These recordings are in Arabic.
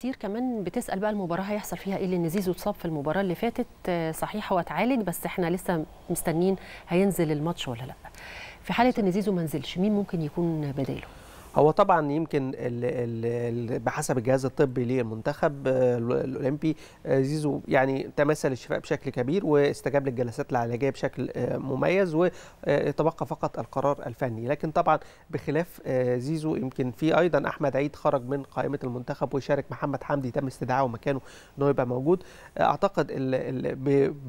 كتير كمان بتسال بقى المباراه هيحصل فيها ايه لان زيزو اتصاب في المباراه اللي فاتت آه، صحيح هو اتعالج بس احنا لسه مستنيين هينزل الماتش ولا لا في حاله ان زيزو ما نزلش مين ممكن يكون بداله هو طبعا يمكن الـ الـ بحسب الجهاز الطبي للمنتخب آه، الاولمبي آه، زيزو يعني تمثل الشفاء بشكل كبير واستجاب للجلسات العلاجيه بشكل آه، مميز وتبقى فقط القرار الفني لكن طبعا بخلاف زيزو يمكن في ايضا احمد عيد خرج من قائمه المنتخب وشارك محمد حمدي تم استدعائه مكانه انه يبقى موجود اعتقد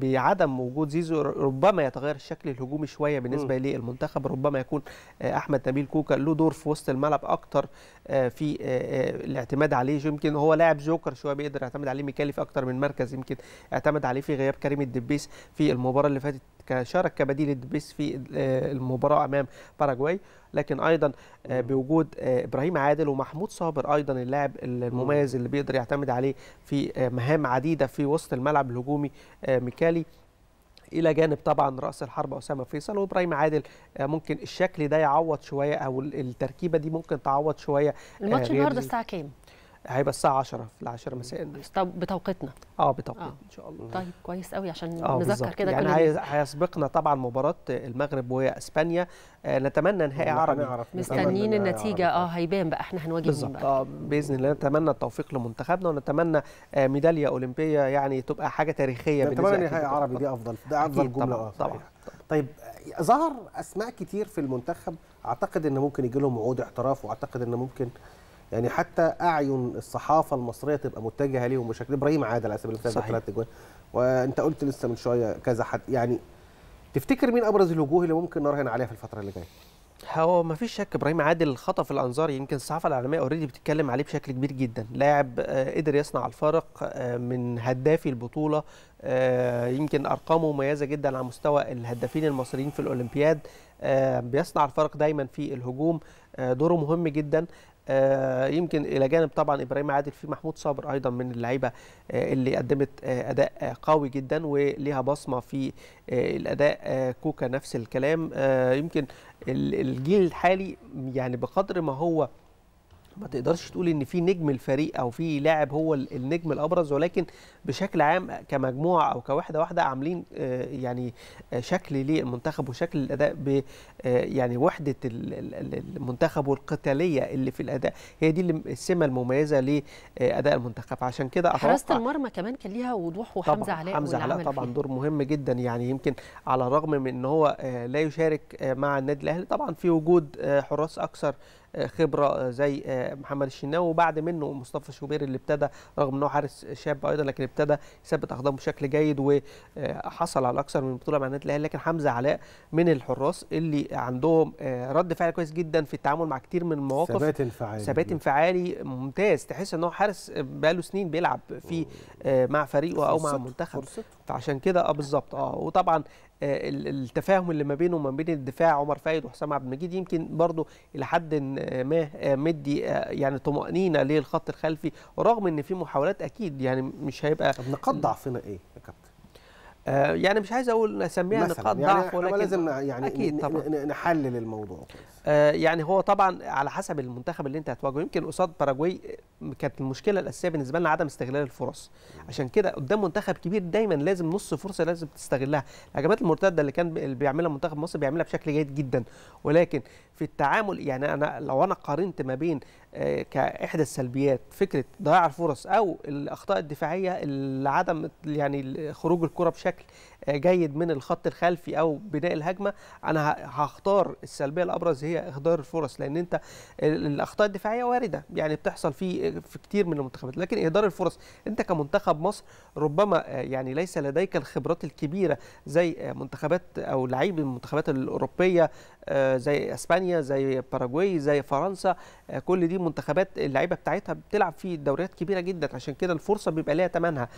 بعدم وجود زيزو ربما يتغير الشكل الهجومي شويه بالنسبه للمنتخب ربما يكون احمد نبيل كوكا له دور في وسط الملعب بيلعب اكتر آه، في آه، آه، الاعتماد عليه يمكن هو لاعب جوكر شويه بيقدر يعتمد عليه ميكالي في اكتر من مركز يمكن اعتمد عليه في غياب كريم الدبيس في المباراه اللي فاتت شارك كبديل الدبيس في المباراه امام باراجواي لكن ايضا بوجود ابراهيم عادل ومحمود صابر ايضا اللاعب المميز اللي بيقدر يعتمد عليه في مهام عديده في وسط الملعب الهجومي ميكالي الى جانب طبعا راس الحربه اسامه فيصل وابراهيم عادل آه، ممكن الشكل ده يعوض شويه او التركيبه دي ممكن تعوض شويه آه، الماتش النهارده الساعه كام؟ هيبقى الساعه 10 في 10 مساء طب بتوقيتنا اه بتوقيتنا آه. ان شاء الله طيب كويس قوي عشان آه نذكر كده يعني هيسبقنا طبعا مباراه المغرب واسبانيا آه نتمنى نهائي عربي مستنيين النتيجه عربي. اه هيبان بقى احنا هنواجه مين بالظبط اه باذن الله نتمنى التوفيق لمنتخبنا ونتمنى آه ميداليه اولمبيه يعني تبقى حاجه تاريخيه بالنسبه نتمنى نهائي عربي دي افضل ده افضل جمله طبعا, طبعا. طيب ظهر اسماء كتير في المنتخب اعتقد ان ممكن يجي لهم عقود احتراف واعتقد ان ممكن يعني حتى اعين الصحافه المصريه تبقى متجهه ليهم بشكل ابراهيم عادل على سبيل المثال ثلاث اجوان وانت قلت لسه من شويه كذا حد يعني تفتكر مين ابرز الوجوه اللي ممكن نراهن عليها في الفتره اللي جايه؟ هو ما فيش شك ابراهيم عادل خطف الانظار يمكن الصحافه العالميه اوريدي بتتكلم عليه بشكل كبير جدا لاعب آه، قدر يصنع الفارق آه، من هدافي البطوله آه، يمكن ارقامه مميزه جدا على مستوى الهدافين المصريين في الاولمبياد آه، بيصنع الفرق دايما في الهجوم آه، دوره مهم جدا آه، يمكن الى جانب طبعا ابراهيم عادل في محمود صابر ايضا من اللعيبه اللي قدمت اداء قوي جدا وليها بصمه في الاداء كوكا نفس الكلام يمكن الجيل الحالي يعني بقدر ما هو ما تقدرش تقول ان في نجم الفريق او في لاعب هو النجم الابرز ولكن بشكل عام كمجموعه او كوحده واحده عاملين آه، يعني آه، شكل للمنتخب وشكل الاداء ب آه، يعني وحده المنتخب والقتاليه اللي في الاداء هي دي السمه المميزه لاداء المنتخب عشان كده حراسه المرمى كمان كان ليها وضوح وحمزه علاء حمزه علاء طبعا دور مهم جدا يعني يمكن على الرغم من ان هو لا يشارك مع النادي الاهلي طبعا في وجود حراس اكثر خبره آه، زي آه، محمد الشناوي وبعد منه مصطفى شوبير اللي ابتدى رغم انه حارس شاب ايضا لكن ابتدى يثبت اقدامه بشكل جيد وحصل آه، على اكثر من بطوله مع النادي الاهلي لكن حمزه علاء من الحراس اللي عندهم رد فعل كويس جدا في التعامل مع كتير من المواقف ثبات انفعالي ثبات انفعالي ممتاز تحس ان هو حارس بقاله سنين بيلعب في مع فريقه او مع منتخب فعشان كده اه بالظبط اه وطبعا آه، التفاهم اللي ما بينه وما بين الدفاع عمر فايد وحسام عبد المجيد يمكن برضه الى حد آه، ما آه، مدي يعني طمانينه للخط الخلفي رغم ان في محاولات اكيد يعني مش هيبقى طب نقاط ضعفنا ايه يا كابتن؟ آه، يعني مش عايز اقول اسميها نقاط يعني ضعف ولكن لازم يعني أكيد طبعا. نحلل الموضوع آه، يعني هو طبعا على حسب المنتخب اللي انت هتواجهه يمكن قصاد باراجواي آه، كانت المشكله الاساسيه بالنسبه لنا عدم استغلال الفرص عشان كده قدام منتخب كبير دايما لازم نص فرصه لازم تستغلها الهجمات المرتده اللي كان اللي بيعملها منتخب مصر بيعملها بشكل جيد جدا ولكن في التعامل يعني انا لو انا قارنت ما بين كاحدى السلبيات فكره ضياع الفرص او الاخطاء الدفاعيه عدم يعني خروج الكره بشكل بشكل آه، جيد من الخط الخلفي او بناء الهجمه انا هختار السلبيه الابرز هي اهدار الفرص لان انت الاخطاء الدفاعيه وارده يعني بتحصل في في كتير من المنتخبات لكن اهدار الفرص انت كمنتخب مصر ربما آه، يعني ليس لديك الخبرات الكبيره زي آه، منتخبات او لعيب المنتخبات الاوروبيه زي اسبانيا زي باراجواي زي فرنسا كل دي منتخبات اللعيبه بتاعتها بتلعب في دوريات كبيره جدا عشان كده الفرصه بيبقى ليها ثمنها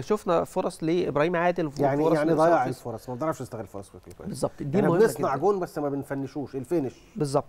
شفنا فرص لابراهيم عادل يعني يعني ضياع الفرص ما بنعرفش نستغل الفرص كويس بالظبط دي يعني بنصنع جون بس ما بنفنشوش الفينش بالظبط